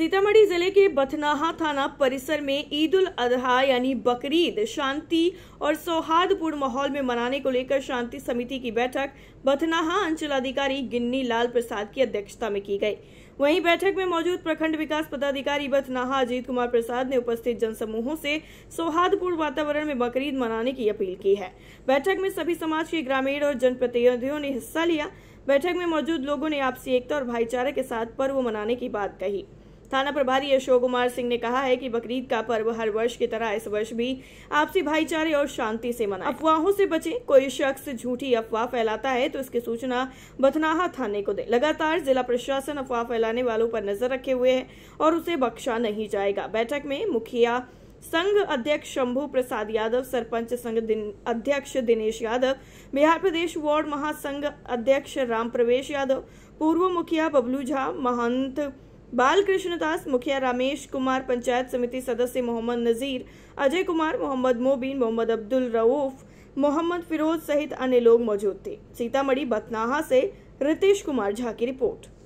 सीतामढ़ी जिले के बथनाहा थाना परिसर में ईद उल अजहा यानी बकरीद शांति और सौहार्दपूर्ण माहौल में मनाने को लेकर शांति समिति की बैठक बथनाहा अंचलाधिकारी गिन्नी लाल प्रसाद की अध्यक्षता में की गई वहीं बैठक में मौजूद प्रखंड विकास पदाधिकारी बथनाहा अजीत कुमार प्रसाद ने उपस्थित जनसमूहों से सौहार्दपूर्ण वातावरण में बकरीद मनाने की अपील की है बैठक में सभी समाज के ग्रामीण और जनप्रतिनिधियों ने हिस्सा लिया बैठक में मौजूद लोगों ने आपसी एकता और भाईचारे के साथ पर्व मनाने की बात कही थाना प्रभारी अशोक कुमार सिंह ने कहा है कि बकरीद का पर्व हर वर्ष की तरह इस वर्ष भी आपसी भाईचारे और शांति से मना अफवाहों से बचें कोई शख्स झूठी अफवाह फैलाता है तो इसकी सूचना बथनाहा थाने को दे लगातार जिला प्रशासन अफवाह फैलाने वालों पर नजर रखे हुए है और उसे बख्शा नहीं जाएगा बैठक में मुखिया संघ अध्यक्ष शंभू प्रसाद यादव सरपंच संघ दिन, अध्यक्ष दिनेश यादव बिहार प्रदेश वार्ड महासंघ अध्यक्ष राम प्रवेश यादव पूर्व मुखिया बबलू झा महंत बालकृष्णदास मुखिया रमेश कुमार पंचायत समिति सदस्य मोहम्मद नज़ीर अजय कुमार मोहम्मद मोबिन मोहम्मद अब्दुल रऊफ मोहम्मद फिरोज सहित अन्य लोग मौजूद थे सीतामढ़ी बथनाहा से रितेश कुमार झा की रिपोर्ट